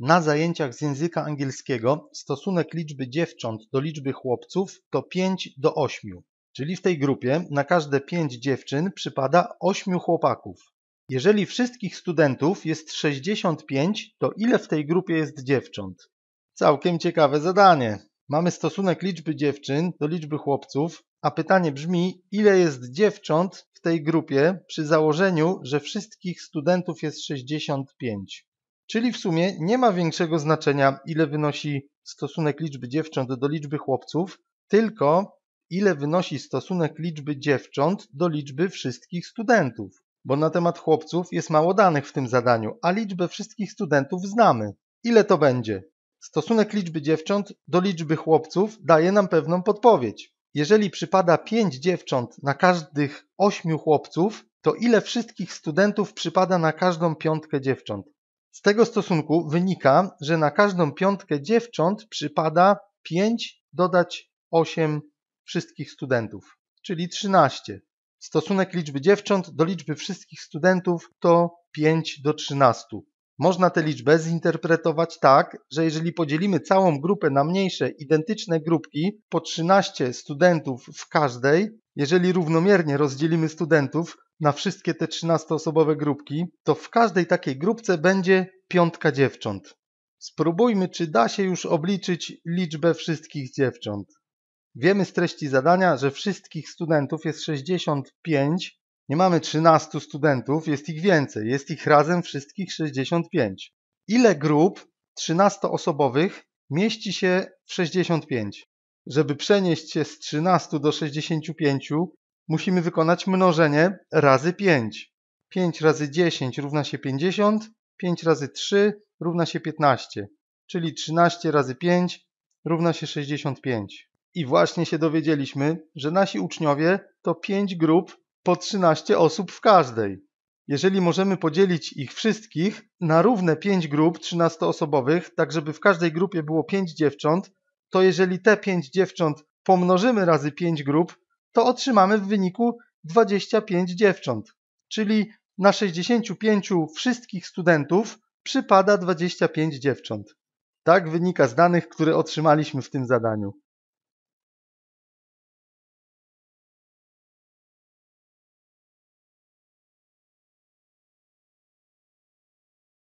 Na zajęciach z języka angielskiego stosunek liczby dziewcząt do liczby chłopców to 5 do 8, czyli w tej grupie na każde 5 dziewczyn przypada 8 chłopaków. Jeżeli wszystkich studentów jest 65, to ile w tej grupie jest dziewcząt? Całkiem ciekawe zadanie. Mamy stosunek liczby dziewczyn do liczby chłopców, a pytanie brzmi, ile jest dziewcząt w tej grupie przy założeniu, że wszystkich studentów jest 65? Czyli w sumie nie ma większego znaczenia, ile wynosi stosunek liczby dziewcząt do liczby chłopców, tylko ile wynosi stosunek liczby dziewcząt do liczby wszystkich studentów. Bo na temat chłopców jest mało danych w tym zadaniu, a liczbę wszystkich studentów znamy. Ile to będzie? Stosunek liczby dziewcząt do liczby chłopców daje nam pewną podpowiedź. Jeżeli przypada 5 dziewcząt na każdych 8 chłopców, to ile wszystkich studentów przypada na każdą piątkę dziewcząt? Z tego stosunku wynika, że na każdą piątkę dziewcząt przypada 5 dodać 8 wszystkich studentów, czyli 13. Stosunek liczby dziewcząt do liczby wszystkich studentów to 5 do 13. Można tę liczbę zinterpretować tak, że jeżeli podzielimy całą grupę na mniejsze, identyczne grupki, po 13 studentów w każdej, jeżeli równomiernie rozdzielimy studentów, na wszystkie te 13-osobowe grupki, to w każdej takiej grupce będzie piątka dziewcząt. Spróbujmy, czy da się już obliczyć liczbę wszystkich dziewcząt. Wiemy z treści zadania, że wszystkich studentów jest 65. Nie mamy 13 studentów, jest ich więcej. Jest ich razem wszystkich 65. Ile grup 13-osobowych mieści się w 65? Żeby przenieść się z 13 do 65, musimy wykonać mnożenie razy 5. 5 razy 10 równa się 50, 5 razy 3 równa się 15, czyli 13 razy 5 równa się 65. I właśnie się dowiedzieliśmy, że nasi uczniowie to 5 grup po 13 osób w każdej. Jeżeli możemy podzielić ich wszystkich na równe 5 grup 13-osobowych, tak żeby w każdej grupie było 5 dziewcząt, to jeżeli te 5 dziewcząt pomnożymy razy 5 grup, to otrzymamy w wyniku 25 dziewcząt. Czyli na 65 wszystkich studentów przypada 25 dziewcząt. Tak wynika z danych, które otrzymaliśmy w tym zadaniu.